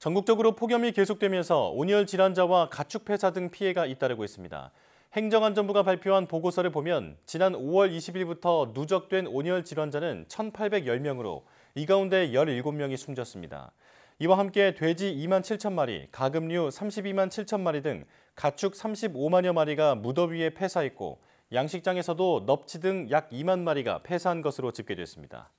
전국적으로 폭염이 계속되면서 온열 질환자와 가축 폐사 등 피해가 잇따르고 있습니다. 행정안전부가 발표한 보고서를 보면 지난 5월 20일부터 누적된 온열 질환자는 1,810명으로 이 가운데 17명이 숨졌습니다. 이와 함께 돼지 2만 7천 마리, 가금류 32만 7천 마리 등 가축 35만여 마리가 무더위에 폐사했고 양식장에서도 넙치 등 약 2만 마리가 폐사한 것으로 집계됐습니다.